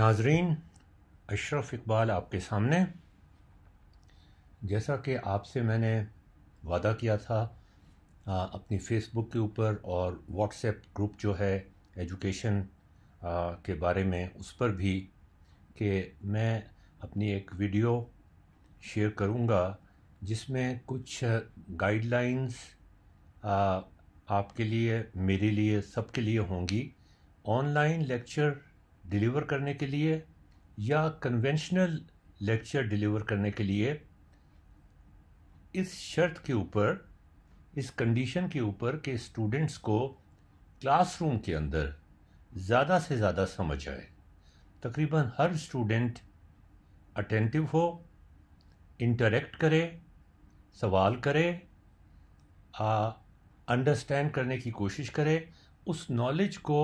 नाजरीन अशरफ इकबाल आपके सामने जैसा कि आपसे मैंने वादा किया था आ, अपनी फेसबुक के ऊपर और व्हाट्सएप ग्रुप जो है एजुकेशन आ, के बारे में उस पर भी कि मैं अपनी एक वीडियो शेयर करूँगा जिसमें कुछ गाइडलाइंस आपके लिए मेरे लिए सबके लिए होंगी ऑनलाइन लेक्चर डिलीवर करने के लिए या कन्वेंशनल लेक्चर डिलीवर करने के लिए इस शर्त के ऊपर इस कंडीशन के ऊपर के स्टूडेंट्स को क्लासरूम के अंदर ज़्यादा से ज़्यादा समझ आए तकरीबन हर स्टूडेंट अटेंटिव हो इंटरेक्ट करे सवाल करे अंडरस्टैंड करने की कोशिश करे उस नॉलेज को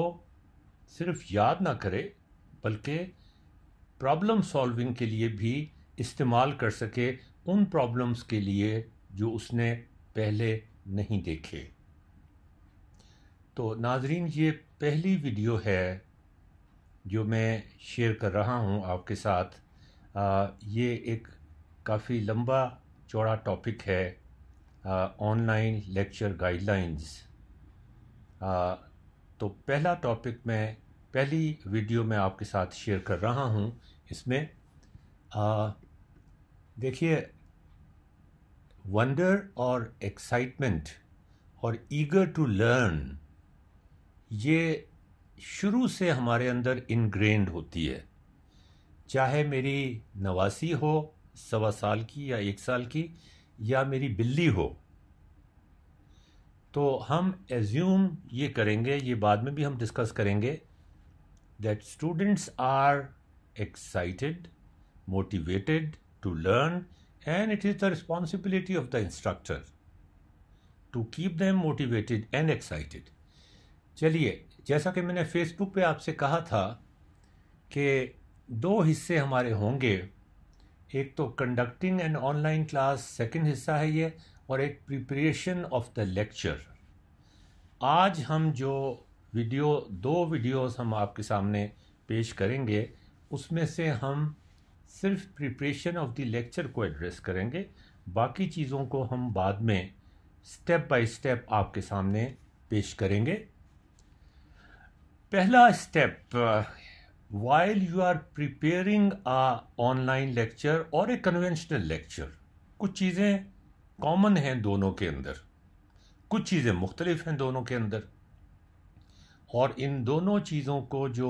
सिर्फ याद ना करे बल्कि प्रॉब्लम सॉल्विंग के लिए भी इस्तेमाल कर सके उन प्रॉब्लम्स के लिए जो उसने पहले नहीं देखे तो नाजरीन ये पहली वीडियो है जो मैं शेयर कर रहा हूँ आपके साथ आ, ये एक काफ़ी लंबा चौड़ा टॉपिक है ऑनलाइन लेक्चर गाइडलाइंस तो पहला टॉपिक मैं पहली वीडियो मैं आपके साथ शेयर कर रहा हूँ इसमें देखिए वंडर और एक्साइटमेंट और ईगर टू लर्न ये शुरू से हमारे अंदर इनग्रेंड होती है चाहे मेरी नवासी हो सवा साल की या एक साल की या मेरी बिल्ली हो तो हम एज्यूम ये करेंगे ये बाद में भी हम डिस्कस करेंगे that students are excited, motivated to learn, and it is the responsibility of the instructor to keep them motivated and excited. चलिए जैसा कि मैंने फेसबुक पे आपसे कहा था कि दो हिस्से हमारे होंगे एक तो conducting and online class second हिस्सा है ये और एक प्रिपरेशन ऑफ द लेक्चर आज हम जो वीडियो दो वीडियोस हम आपके सामने पेश करेंगे उसमें से हम सिर्फ प्रिपरेशन ऑफ द लेक्चर को एड्रेस करेंगे बाकी चीज़ों को हम बाद में स्टेप बाय स्टेप आपके सामने पेश करेंगे पहला step while you are preparing a online lecture और ए कन्वेंशनल लेक्चर कुछ चीज़ें कॉमन हैं दोनों के अंदर कुछ चीज़ें मुख्तलिफ हैं दोनों के अंदर और इन दोनों चीज़ों को जो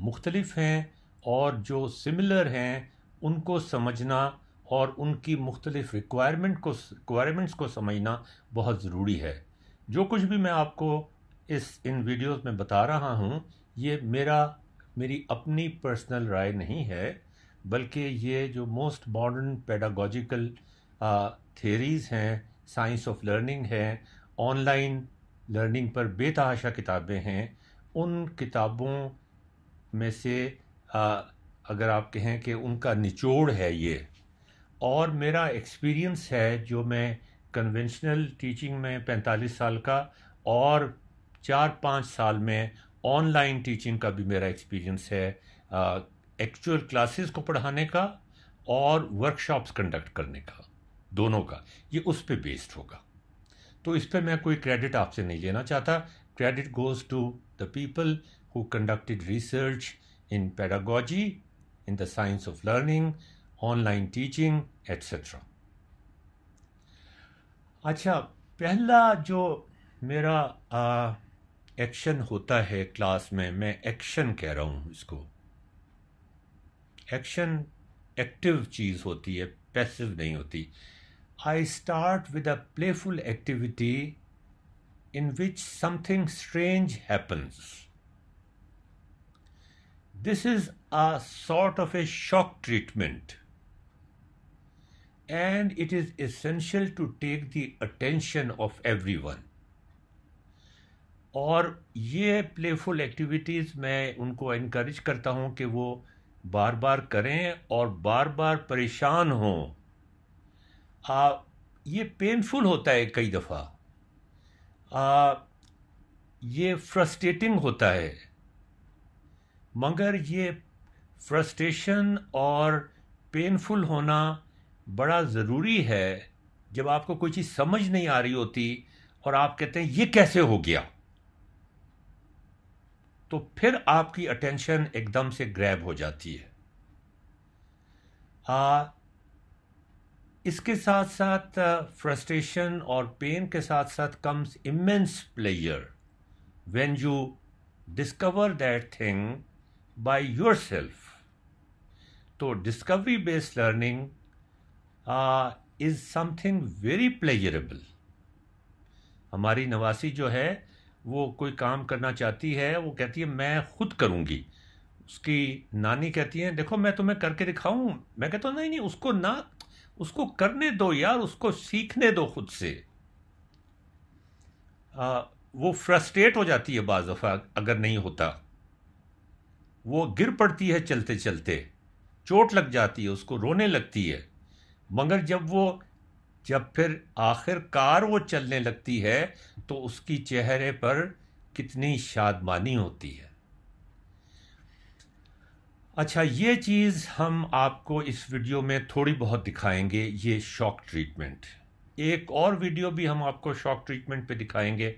मुख्तलफ़ हैं और जो सिमिलर हैं उनको समझना और उनकी मुख्तलिफ़ रिक्वायरमेंट को रिक्वायरमेंट्स को समझना बहुत ज़रूरी है जो कुछ भी मैं आपको इस इन वीडियोस में बता रहा हूँ ये मेरा मेरी अपनी पर्सनल राय नहीं है बल्कि ये जो मोस्ट मॉडर्न पेडागोजिकल थेरीज़ हैं साइंस ऑफ लर्निंग है ऑनलाइन लर्निंग पर बेतहाशा किताबें हैं उन किताबों में से आ, अगर आप कहें कि उनका निचोड़ है ये और मेरा एक्सपीरियंस है जो मैं कन्वेंशनल टीचिंग में 45 साल का और चार पाँच साल में ऑनलाइन टीचिंग का भी मेरा एक्सपीरियंस है एक्चुअल क्लासेस को पढ़ाने का और वर्कशॉप्स कंडक्ट करने का दोनों का ये उस पर बेस्ड होगा तो इस पर मैं कोई क्रेडिट आपसे नहीं लेना चाहता credit goes to the people who conducted research in pedagogy in the science of learning online teaching etcetera अच्छा पहला जो मेरा एक्शन होता है क्लास में मैं एक्शन कह रहा हूँ इसको एक्शन एक्टिव चीज़ होती है पैसिव नहीं होती I start with a playful activity in which something strange happens. This is a sort of a shock treatment, and it is essential to take the attention of everyone. और ये playful activities मैं उनको इनक्रेज करता हूँ कि वो बार बार करें और बार बार परेशान हों आ, ये पेनफुल होता है कई दफ़ा ये फ्रस्ट्रेटिंग होता है मगर ये फ्रस्ट्रेशन और पेनफुल होना बड़ा ज़रूरी है जब आपको कोई चीज़ समझ नहीं आ रही होती और आप कहते हैं ये कैसे हो गया तो फिर आपकी अटेंशन एकदम से ग्रैब हो जाती है आ, इसके साथ साथ फ्रस्ट्रेशन और पेन के साथ साथ comes immense pleasure when you discover that thing by self तो discovery based learning is something very pleasurable हमारी नवासी जो है वो कोई काम करना चाहती है वो कहती है मैं खुद करूंगी उसकी नानी कहती है देखो मैं तुम्हें करके दिखाऊँ मैं कहता हूँ नहीं नहीं उसको ना उसको करने दो यार उसको सीखने दो खुद से आ, वो फ्रस्ट्रेट हो जाती है बाज दफ़ा अगर नहीं होता वो गिर पड़ती है चलते चलते चोट लग जाती है उसको रोने लगती है मगर जब वो जब फिर आखिरकार वो चलने लगती है तो उसकी चेहरे पर कितनी शादमानी होती है अच्छा ये चीज़ हम आपको इस वीडियो में थोड़ी बहुत दिखाएंगे ये शॉक ट्रीटमेंट एक और वीडियो भी हम आपको शॉक ट्रीटमेंट पे दिखाएंगे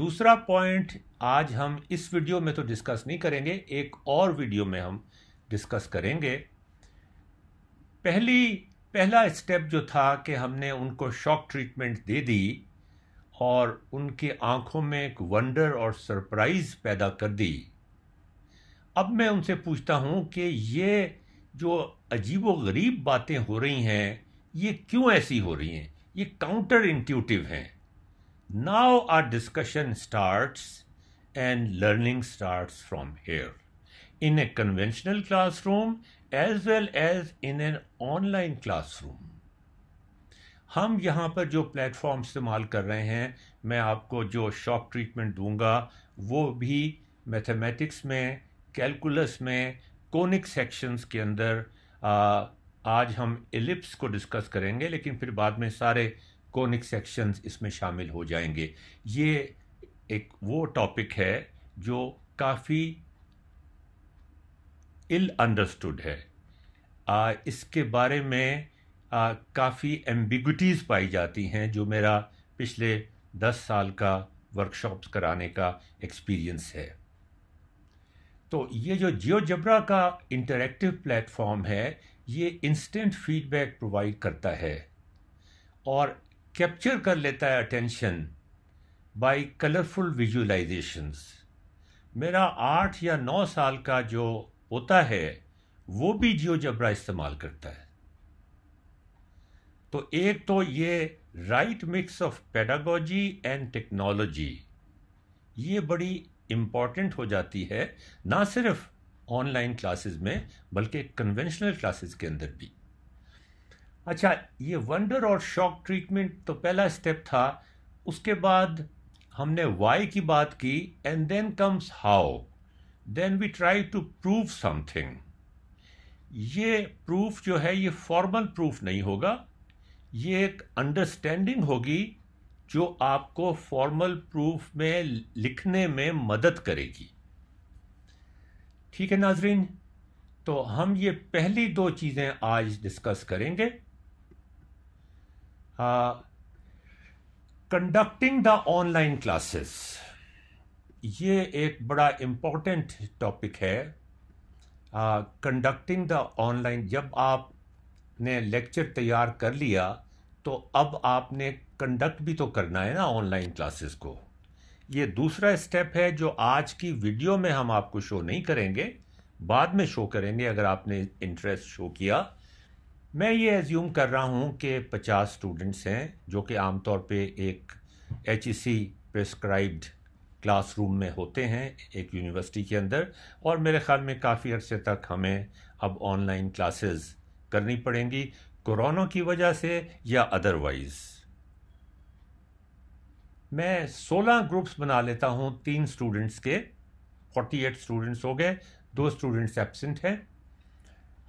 दूसरा पॉइंट आज हम इस वीडियो में तो डिस्कस नहीं करेंगे एक और वीडियो में हम डिस्कस करेंगे पहली पहला स्टेप जो था कि हमने उनको शॉक ट्रीटमेंट दे दी और उनके आँखों में एक वंडर और सरप्राइज़ पैदा कर दी अब मैं उनसे पूछता हूँ कि ये जो अजीब व गरीब बातें हो रही हैं ये क्यों ऐसी हो रही हैं ये काउंटर इंट्यूटिव हैं now our discussion starts and learning starts from here in a conventional classroom as well as in an online classroom हम यहाँ पर जो प्लेटफॉर्म इस्तेमाल कर रहे हैं मैं आपको जो शॉक ट्रीटमेंट दूंगा वो भी मैथमेटिक्स में कैलकुलस में कोनिक सेक्शंस के अंदर आ, आज हम एलिप्स को डिस्कस करेंगे लेकिन फिर बाद में सारे कोनिक सेक्शंस इसमें शामिल हो जाएंगे ये एक वो टॉपिक है जो काफ़ी इल अंडरस्टूड है आ, इसके बारे में काफ़ी एम्बिगुटीज़ पाई जाती हैं जो मेरा पिछले दस साल का वर्कशॉप्स कराने का एक्सपीरियंस है तो ये जो जियो जबरा का इंटरेक्टिव प्लेटफॉर्म है ये इंस्टेंट फीडबैक प्रोवाइड करता है और कैप्चर कर लेता है अटेंशन बाय कलरफुल विजुलाइजेशंस मेरा आठ या नौ साल का जो होता है वो भी जियो जबरा इस्तेमाल करता है तो एक तो ये right mix of pedagogy and technology ये बड़ी इम्पॉर्टेंट हो जाती है ना सिर्फ ऑनलाइन क्लासेस में बल्कि कन्वेंशनल क्लासेस के अंदर भी अच्छा ये वंडर और शॉक ट्रीटमेंट तो पहला स्टेप था उसके बाद हमने वाई की बात की and then comes how then we try to prove something ये प्रूफ जो है ये फॉर्मल प्रूफ नहीं होगा ये एक अंडरस्टैंडिंग होगी जो आपको फॉर्मल प्रूफ में लिखने में मदद करेगी ठीक है नाजरीन तो हम ये पहली दो चीज़ें आज डिस्कस करेंगे कंडक्टिंग द ऑनलाइन क्लासेस ये एक बड़ा इम्पॉर्टेंट टॉपिक है कंडक्टिंग द ऑनलाइन जब आपने लेक्चर तैयार कर लिया तो अब आपने कंडक्ट भी तो करना है ना ऑनलाइन क्लासेस को ये दूसरा स्टेप है जो आज की वीडियो में हम आपको शो नहीं करेंगे बाद में शो करेंगे अगर आपने इंटरेस्ट शो किया मैं ये एज्यूम कर रहा हूँ कि 50 स्टूडेंट्स हैं जो कि आमतौर पे एक एच प्रिस्क्राइब्ड क्लासरूम में होते हैं एक यूनिवर्सिटी के अंदर और मेरे ख्याल में काफ़ी अरसे तक हमें अब ऑनलाइन क्लासेस करनी पड़ेंगी कोरोना की वजह से या अदरवाइज़ मैं 16 ग्रुप्स बना लेता हूँ तीन स्टूडेंट्स के 48 स्टूडेंट्स हो गए दो स्टूडेंट्स एबसेंट हैं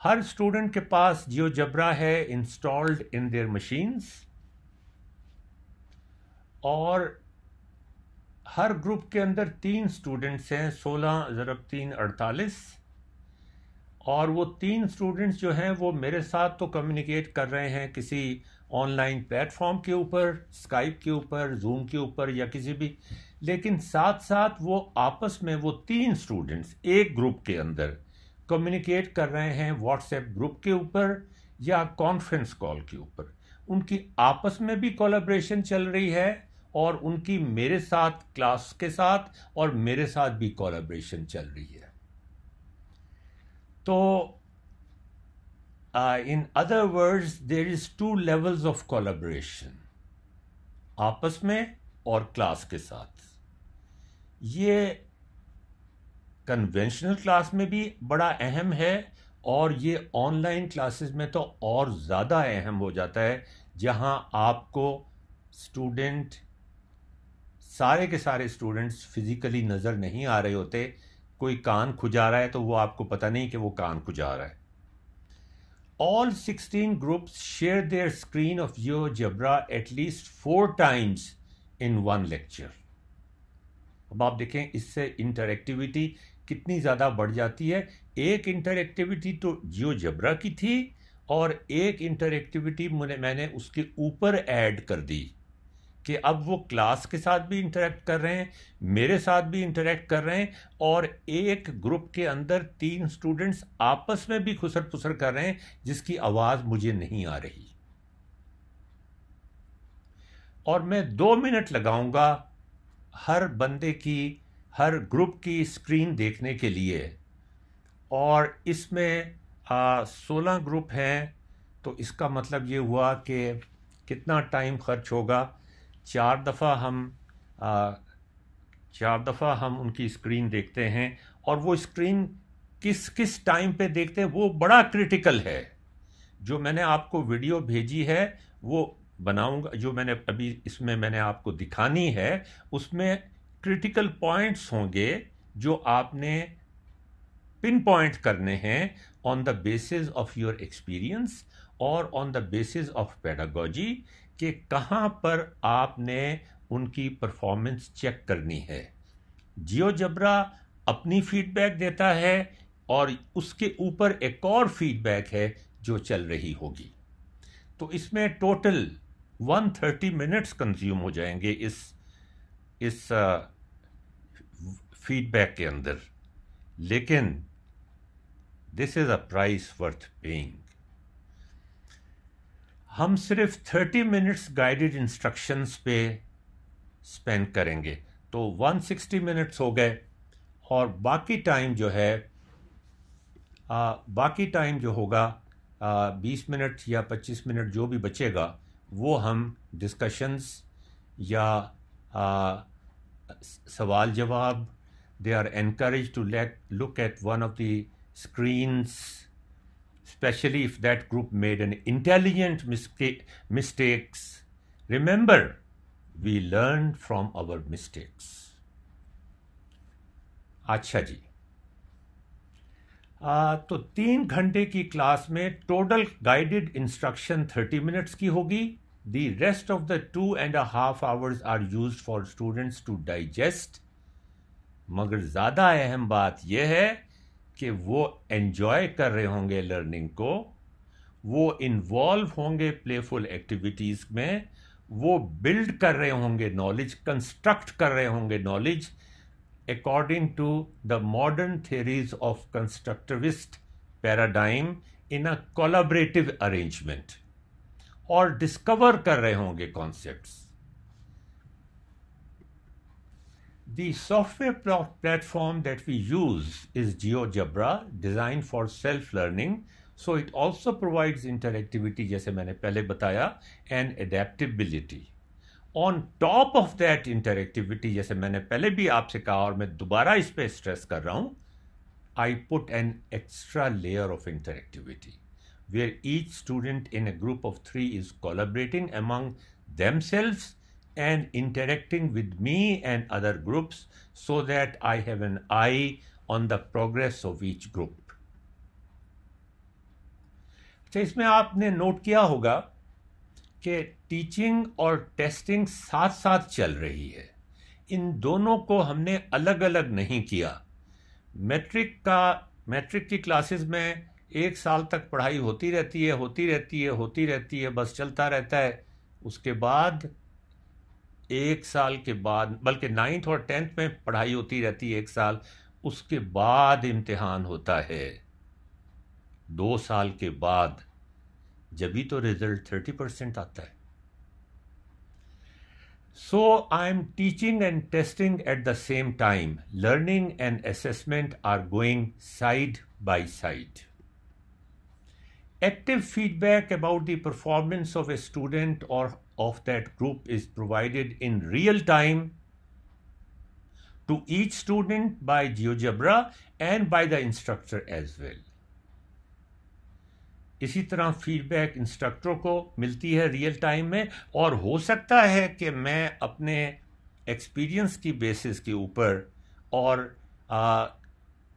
हर स्टूडेंट के पास जियो जबरा है इंस्टॉल्ड इन देयर मशीन्स और हर ग्रुप के अंदर तीन स्टूडेंट्स हैं 16 ज़रब तीन अड़तालीस और वो तीन स्टूडेंट्स जो हैं वो मेरे साथ तो कम्युनिकेट कर रहे हैं किसी ऑनलाइन प्लेटफॉर्म के ऊपर स्काइप के ऊपर जूम के ऊपर या किसी भी लेकिन साथ साथ वो आपस में वो तीन स्टूडेंट्स एक ग्रुप के अंदर कम्युनिकेट कर रहे हैं व्हाट्सएप ग्रुप के ऊपर या कॉन्फ्रेंस कॉल के ऊपर उनकी आपस में भी कोलाब्रेशन चल रही है और उनकी मेरे साथ क्लास के साथ और मेरे साथ भी कोलाब्रेशन चल रही है तो in other words there is two levels of of आपस में और क्लास के साथ ये कन्वेंशनल क्लास में भी बड़ा अहम है और ये ऑनलाइन क्लासेस में तो और ज़्यादा अहम हो जाता है जहाँ आपको स्टूडेंट सारे के सारे स्टूडेंट्स फिज़िकली नज़र नहीं आ रहे होते कोई कान खुजा रहा है तो वो आपको पता नहीं कि वो कान खुजा रहा है all 16 groups share their screen of GeoGebra at least four times in one lecture. अब आप देखें इससे इंटरएक्टिविटी कितनी ज़्यादा बढ़ जाती है एक इंटरएक्टिविटी तो GeoGebra की थी और एक इंटरएक्टिविटी मैंने उसके ऊपर ऐड कर दी कि अब वो क्लास के साथ भी इंटरेक्ट कर रहे हैं मेरे साथ भी इंटरेक्ट कर रहे हैं और एक ग्रुप के अंदर तीन स्टूडेंट्स आपस में भी खुसर पुसर कर रहे हैं जिसकी आवाज़ मुझे नहीं आ रही और मैं दो मिनट लगाऊंगा हर बंदे की हर ग्रुप की स्क्रीन देखने के लिए और इसमें सोलह ग्रुप हैं तो इसका मतलब ये हुआ कि कितना टाइम खर्च होगा चार दफ़ा हम आ, चार दफ़ा हम उनकी स्क्रीन देखते हैं और वो स्क्रीन किस किस टाइम पे देखते हैं वो बड़ा क्रिटिकल है जो मैंने आपको वीडियो भेजी है वो बनाऊंगा जो मैंने अभी इसमें मैंने आपको दिखानी है उसमें क्रिटिकल पॉइंट्स होंगे जो आपने पिन पॉइंट करने हैं on the basis of your experience और on the basis of pedagogy कि कहाँ पर आपने उनकी परफॉर्मेंस चेक करनी है जियो जबरा अपनी फीडबैक देता है और उसके ऊपर एक और फीडबैक है जो चल रही होगी तो इसमें टोटल 130 मिनट्स कंज्यूम हो जाएंगे इस इस फीडबैक के अंदर लेकिन this is a price worth paying हम सिर्फ थर्टी मिनट्स गाइडेड इंस्ट्रक्शंस पे स्पेंड करेंगे तो वन सिक्सटी मिनट्स हो गए और बाकी टाइम जो है आ, बाकी टाइम जो होगा बीस मिनट या पच्चीस मिनट जो भी बचेगा वो हम डिस्कशंस या आ, सवाल जवाब they are encourage to let look at one of the screens especially if that group made an intelligent mistake, mistakes. Remember, we learn from our mistakes. अच्छा जी आ, तो तीन घंटे की क्लास में total guided instruction thirty minutes की होगी the rest of the two and a half hours are use for students to digest मगर ज़्यादा अहम बात यह है कि वो एन्जॉय कर रहे होंगे लर्निंग को वो इन्वॉल्व होंगे प्लेफुल एक्टिविटीज़ में वो बिल्ड कर रहे होंगे नॉलेज कंस्ट्रक्ट कर रहे होंगे knowledge according to the modern theories of constructivist paradigm in a collaborative arrangement और डिस्कवर कर रहे होंगे concepts The software platform that we use is GeoGebra, designed for self-learning. So it also provides interactivity, as मैंने पहले बताया, and adaptability. On top of that interactivity, as मैंने पहले भी and कहा और मैं दोबारा इस put an extra layer of interactivity where each student in a group of three is collaborating among themselves and interacting with me and other groups so that I have an eye on the progress of each group. अच्छा इसमें आपने note किया होगा कि teaching और testing साथ साथ चल रही है इन दोनों को हमने अलग अलग नहीं किया मैट्रिक का मैट्रिक की क्लासेस में एक साल तक पढ़ाई होती रहती है होती रहती है होती रहती है बस चलता रहता है उसके बाद एक साल के बाद बल्कि नाइन्थ और टेंथ में पढ़ाई होती रहती है एक साल उसके बाद इम्तिहान होता है दो साल के बाद जब भी तो रिजल्ट थर्टी परसेंट आता है so I am teaching and testing at the same time learning and assessment are going side by side active feedback about the performance of a student और of that group is provided in real time to each student by GeoGebra and by the instructor as well. इसी तरह feedback इंस्ट्रक्टरों को मिलती है real time में और हो सकता है कि मैं अपने एक्सपीरियंस की बेसिस के ऊपर और आ,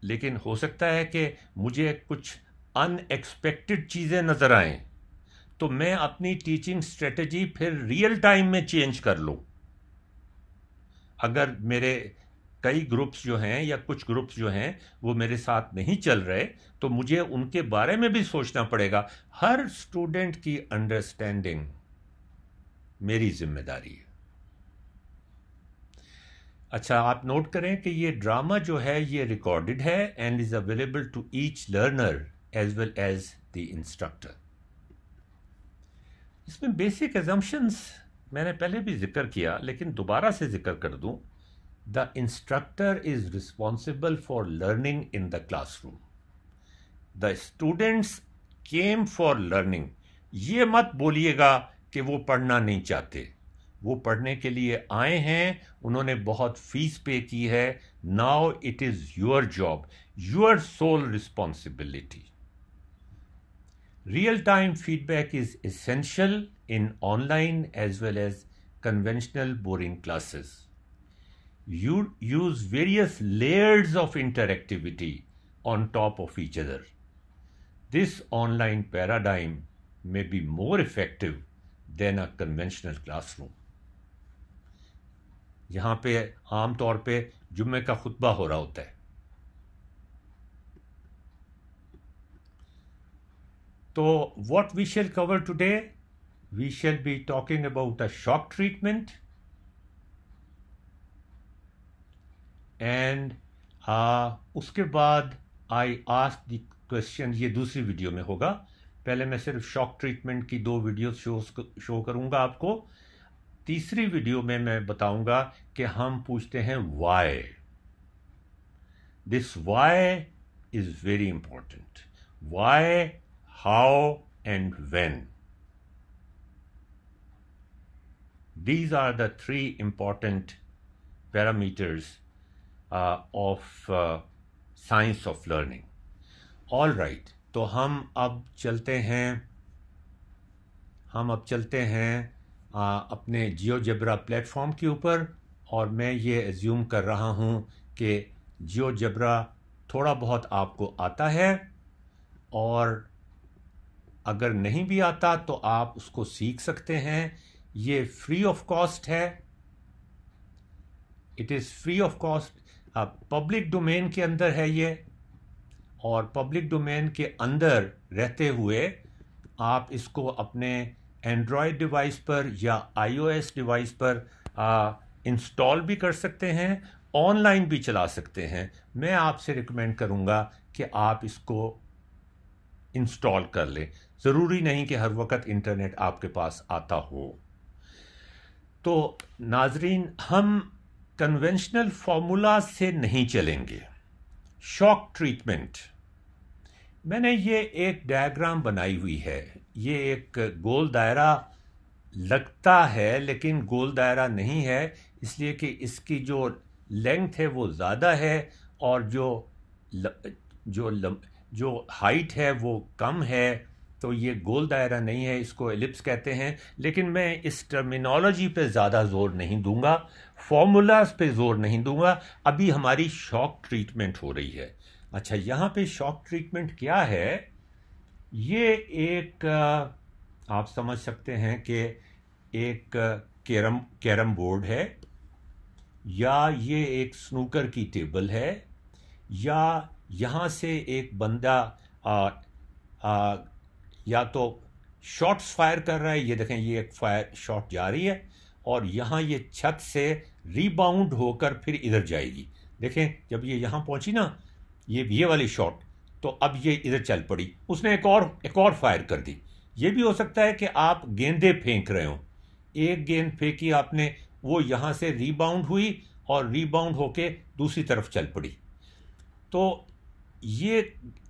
लेकिन हो सकता है कि मुझे कुछ अनएक्सपेक्टेड चीज़ें नज़र आएं तो मैं अपनी टीचिंग स्ट्रेटजी फिर रियल टाइम में चेंज कर लूँ अगर मेरे कई ग्रुप्स जो हैं या कुछ ग्रुप्स जो हैं वो मेरे साथ नहीं चल रहे तो मुझे उनके बारे में भी सोचना पड़ेगा हर स्टूडेंट की अंडरस्टैंडिंग मेरी जिम्मेदारी है अच्छा आप नोट करें कि ये ड्रामा जो है ये रिकॉर्डेड है and is available to each learner as well as the instructor इसमें बेसिक एजम्पन्स मैंने पहले भी जिक्र किया लेकिन दोबारा से जिक्र कर दूं the instructor is responsible for learning in the classroom the students came for learning ये मत बोलिएगा कि वो पढ़ना नहीं चाहते वो पढ़ने के लिए आए हैं उन्होंने बहुत फीस पे की है now it is your job your sole responsibility Real time feedback is essential in online as well as conventional boring classes. You use various layers of interactivity on top of each other. This online paradigm may be more effective than a conventional classroom. यहाँ पे आम तौर पे जुम्मे का खुतबा हो रहा होता है तो what we shall cover today we shall be talking about a shock treatment and उसके बाद आई आस्क द क्वेश्चन ये दूसरी वीडियो में होगा पहले मैं सिर्फ शॉक ट्रीटमेंट की दो वीडियो शो शो करूँगा आपको तीसरी वीडियो में मैं बताऊंगा कि हम पूछते हैं why this why is very important why how, and when. These are the three important parameters uh, of uh, science of learning all right तो हम अब चलते हैं हम अब चलते हैं आ, अपने जियो जबरा प्लेटफॉर्म के ऊपर और मैं ये एज्यूम कर रहा हूँ कि जियो जबरा थोड़ा बहुत आपको आता है और अगर नहीं भी आता तो आप उसको सीख सकते हैं ये फ्री ऑफ कॉस्ट है it is free of cost public domain के अंदर है ये और पब्लिक डोमेन के अंदर रहते हुए आप इसको अपने एंड्रॉयड डिवाइस पर या आईओएस डिवाइस पर इंस्टॉल भी कर सकते हैं ऑनलाइन भी चला सकते हैं मैं आपसे रिकमेंड करूँगा कि आप इसको इंस्टॉल कर लें ज़रूरी नहीं कि हर वक्त इंटरनेट आपके पास आता हो तो नाजरीन हम कन्वेंशनल फार्मूला से नहीं चलेंगे शॉक ट्रीटमेंट मैंने ये एक डायग्राम बनाई हुई है ये एक गोल दायरा लगता है लेकिन गोल दायरा नहीं है इसलिए कि इसकी जो लेंथ है वो ज़्यादा है और जो ल, जो जो हाइट है वो कम है तो ये गोल दायरा नहीं है इसको एलिप्स कहते हैं लेकिन मैं इस टर्मिनोलॉजी पे ज़्यादा जोर नहीं दूंगा फॉर्मूलाज पे जोर नहीं दूंगा अभी हमारी शॉक ट्रीटमेंट हो रही है अच्छा यहाँ पे शॉक ट्रीटमेंट क्या है ये एक आप समझ सकते हैं कि एक कैरम कैरम बोर्ड है या ये एक स्नूकर की टेबल है या यहाँ से एक बंदा आ, आ, या तो शॉट्स फायर कर रहा है ये देखें ये एक फायर शॉट जा रही है और यहाँ ये छत से रीबाउंड होकर फिर इधर जाएगी देखें जब ये यहाँ पहुँची ना ये ये वाली शॉट तो अब ये इधर चल पड़ी उसने एक और एक और फायर कर दी ये भी हो सकता है कि आप गेंदे फेंक रहे हो एक गेंद फेंकी आपने वो यहाँ से रीबाउंड हुई और रीबाउंड होके दूसरी तरफ चल पड़ी तो ये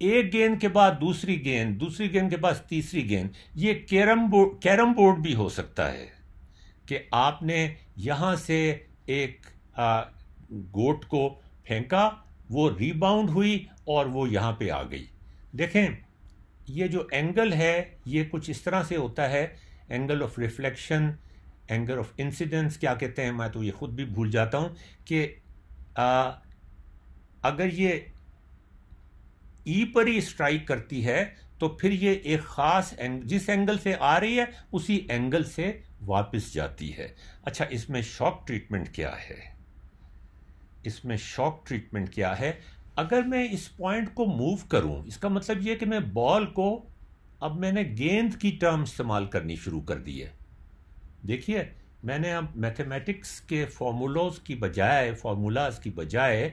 एक गेंद के बाद दूसरी गेंद दूसरी गेंद के बाद तीसरी गेंद ये कैरम बोर्ड कैरम बोर्ड भी हो सकता है कि आपने यहाँ से एक आ, गोट को फेंका वो रीबाउंड हुई और वो यहाँ पे आ गई देखें ये जो एंगल है ये कुछ इस तरह से होता है angle of reflection angle of incidence क्या कहते हैं मैं तो ये खुद भी भूल जाता हूँ कि आ, अगर ये ई e पर ही स्ट्राइक करती है तो फिर ये एक ख़ास एंग जिस एंगल से आ रही है उसी एंगल से वापस जाती है अच्छा इसमें शॉक ट्रीटमेंट क्या है इसमें शॉक ट्रीटमेंट क्या है अगर मैं इस पॉइंट को मूव करूं इसका मतलब यह कि मैं बॉल को अब मैंने गेंद की टर्म इस्तेमाल करनी शुरू कर दी है देखिए मैंने अब मैथमेटिक्स के फॉर्मूलोज की बजाय फॉर्मूलाज की बजाय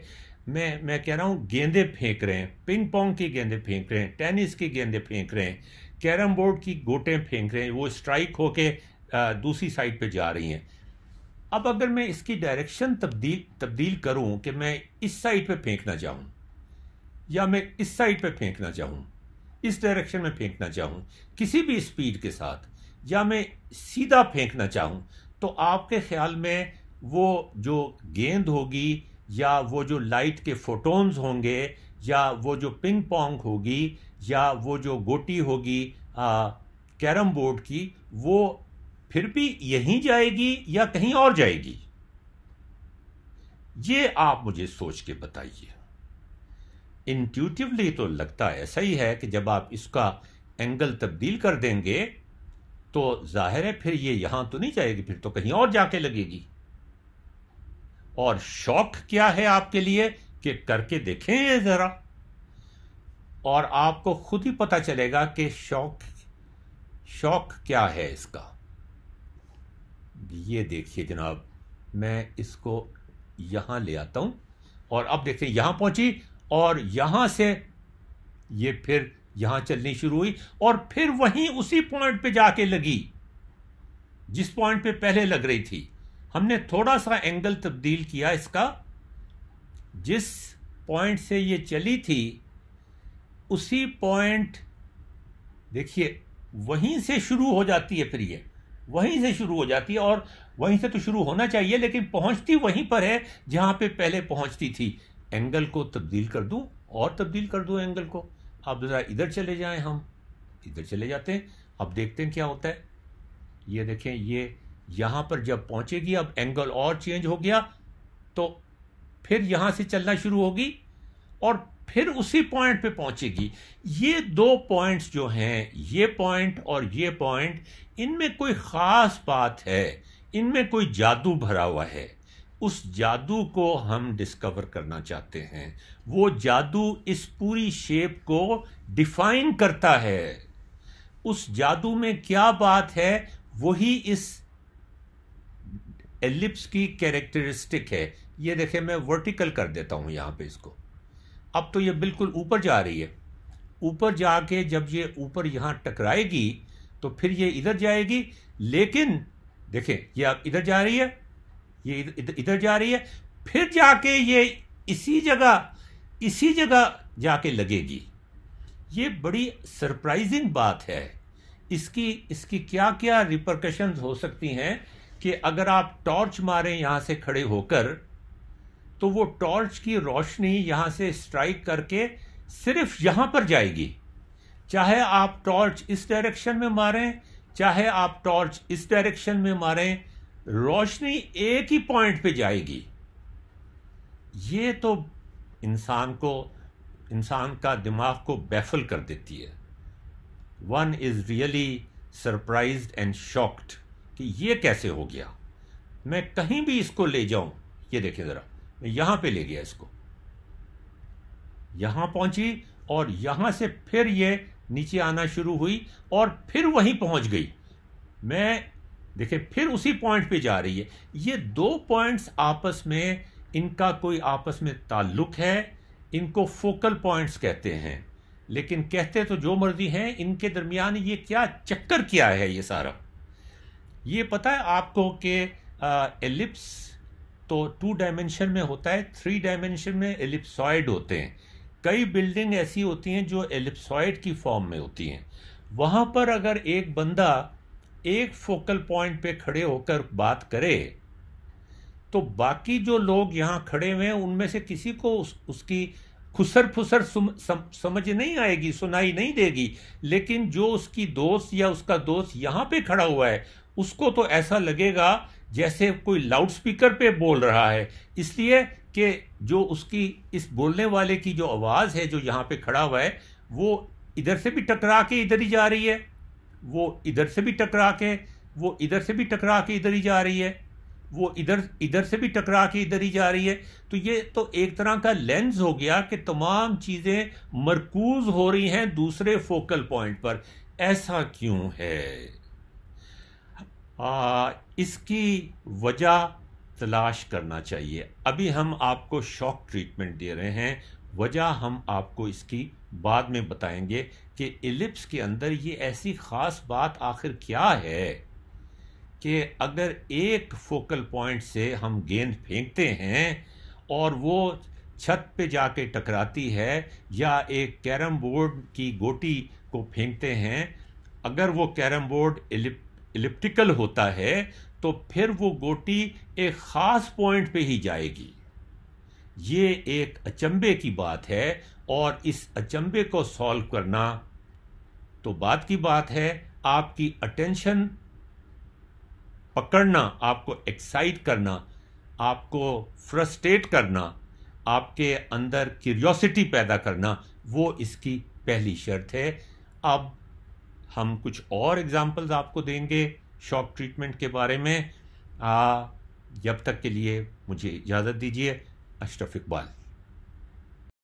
मैं मैं कह रहा हूँ गेंदे फेंक रहे हैं पिंग पोंग की गेंदे फेंक रहे हैं टेनिस की गेंदे फेंक रहे हैं कैरम बोर्ड की गोटें फेंक रहे हैं वो स्ट्राइक होके दूसरी साइड पे जा रही हैं अब अगर मैं इसकी डायरेक्शन तब्दील तब्दील करूं कि मैं इस साइड पे फेंकना चाहूं या मैं इस साइड पे फेंकना चाहूं इस डायरेक्शन में फेंकना चाहूं किसी भी स्पीड के साथ या मैं सीधा फेंकना चाहूं तो आपके ख्याल में वो जो गेंद होगी या वो जो लाइट के फोटोन्स होंगे या वो जो पिंग पोंग होगी या वो जो गोटी होगी कैरम बोर्ड की वो फिर भी यहीं जाएगी या कहीं और जाएगी ये आप मुझे सोच के बताइए इंट्यूटिवली तो लगता ऐसा ही है कि जब आप इसका एंगल तब्दील कर देंगे तो जाहिर है फिर ये यहाँ तो नहीं जाएगी फिर तो कहीं और जाके लगेगी और शौक क्या है आपके लिए कि करके देखें ये जरा और आपको खुद ही पता चलेगा कि शौक शौक क्या है इसका ये देखिए जनाब मैं इसको यहां ले आता हूं और अब देखिए यहां पहुंची और यहां से ये फिर यहां चलनी शुरू हुई और फिर वहीं उसी पॉइंट पे जाके लगी जिस पॉइंट पे पहले लग रही थी हमने थोड़ा सा एंगल तब्दील किया इसका जिस पॉइंट से ये चली थी उसी पॉइंट देखिए वहीं से शुरू हो जाती है फिर ये वहीं से शुरू हो जाती है और वहीं से तो शुरू होना चाहिए लेकिन पहुंचती वहीं पर है जहां पे पहले पहुंचती थी एंगल को तब्दील कर दूं और तब्दील कर दूं एंगल को अब ज़रा इधर चले जाएं हम इधर चले जाते हैं अब देखते हैं क्या होता है ये देखें ये यहां पर जब पहुंचेगी अब एंगल और चेंज हो गया तो फिर यहां से चलना शुरू होगी और फिर उसी पॉइंट पे पहुंचेगी ये दो पॉइंट्स जो हैं ये पॉइंट और ये पॉइंट इनमें कोई ख़ास बात है इनमें कोई जादू भरा हुआ है उस जादू को हम डिस्कवर करना चाहते हैं वो जादू इस पूरी शेप को डिफाइन करता है उस जादू में क्या बात है वही इस एलिप्स की कैरेक्टरिस्टिक है ये देखें मैं वर्टिकल कर देता हूँ यहाँ पे इसको अब तो ये बिल्कुल ऊपर जा रही है ऊपर जाके जब ये ऊपर यहाँ टकराएगी तो फिर ये इधर जाएगी लेकिन देखें ये अब इधर जा रही है ये इधर इधर जा रही है फिर जाके ये इसी जगह इसी जगह जाके लगेगी ये बड़ी सरप्राइजिंग बात है इसकी इसकी क्या क्या रिप्रकशन हो सकती हैं कि अगर आप टॉर्च मारें यहां से खड़े होकर तो वो टॉर्च की रोशनी यहां से स्ट्राइक करके सिर्फ यहां पर जाएगी चाहे आप टॉर्च इस डायरेक्शन में मारें चाहे आप टॉर्च इस डायरेक्शन में मारें रोशनी एक ही पॉइंट पे जाएगी ये तो इंसान को इंसान का दिमाग को बैफल कर देती है one is really surprise and shocked कि ये कैसे हो गया मैं कहीं भी इसको ले जाऊं ये देखें जरा मैं यहां पे ले गया इसको यहां पहुंची और यहां से फिर ये नीचे आना शुरू हुई और फिर वहीं पहुंच गई मैं देखिए फिर उसी पॉइंट पे जा रही है ये दो पॉइंट्स आपस में इनका कोई आपस में ताल्लुक है इनको फोकल पॉइंट्स कहते हैं लेकिन कहते तो जो मर्जी हैं इनके दरमियान ये क्या चक्कर किया है ये सारा ये पता है आपको कि एलिप्स तो टू डायमेंशन में होता है थ्री डायमेंशन में एलिप्सॉयड होते हैं कई बिल्डिंग ऐसी होती हैं जो एलिप्सॉइड की फॉर्म में होती हैं वहाँ पर अगर एक बंदा एक फोकल पॉइंट पे खड़े होकर बात करे तो बाकी जो लोग यहाँ खड़े हुए हैं उनमें से किसी को उस, उसकी खुसर फुसर सम, समझ नहीं आएगी सुनाई नहीं देगी लेकिन जो उसकी दोस्त या उसका दोस्त यहाँ पे खड़ा हुआ है उसको तो ऐसा लगेगा जैसे कोई लाउड स्पीकर पे बोल रहा है इसलिए कि जो उसकी इस बोलने वाले की जो आवाज़ है जो यहाँ पे खड़ा हुआ है वो इधर से भी टकरा के इधर ही जा रही है वो इधर से भी टकरा के वो इधर से भी टकरा के इधर ही जा रही है वो इधर इधर से भी टकरा के इधर ही जा रही है तो ये तो एक तरह का लेंस हो गया कि तमाम चीज़ें मरकूज हो रही हैं दूसरे फोकल पॉइंट पर ऐसा क्यों है आ, इसकी वजह तलाश करना चाहिए अभी हम आपको शॉक ट्रीटमेंट दे रहे हैं वजह हम आपको इसकी बाद में बताएंगे कि एलिप्स के अंदर ये ऐसी ख़ास बात आखिर क्या है कि अगर एक फोकल पॉइंट से हम गेंद फेंकते हैं और वो छत पे जाके टकराती है या एक कैरम बोर्ड की गोटी को फेंकते हैं अगर वो कैरम बोर्ड एलिप इलिप्टिकल होता है तो फिर वो गोटी एक ख़ास पॉइंट पे ही जाएगी ये एक अचंबे की बात है और इस अचंबे को सॉल्व करना तो बात की बात है आपकी अटेंशन पकड़ना आपको एक्साइट करना आपको फ्रस्ट्रेट करना आपके अंदर क्यूरियोसिटी पैदा करना वो इसकी पहली शर्त है अब हम कुछ और एग्जाम्पल्स आपको देंगे शॉक ट्रीटमेंट के बारे में आ, जब तक के लिए मुझे इजाज़त दीजिए अशरफ इकबाल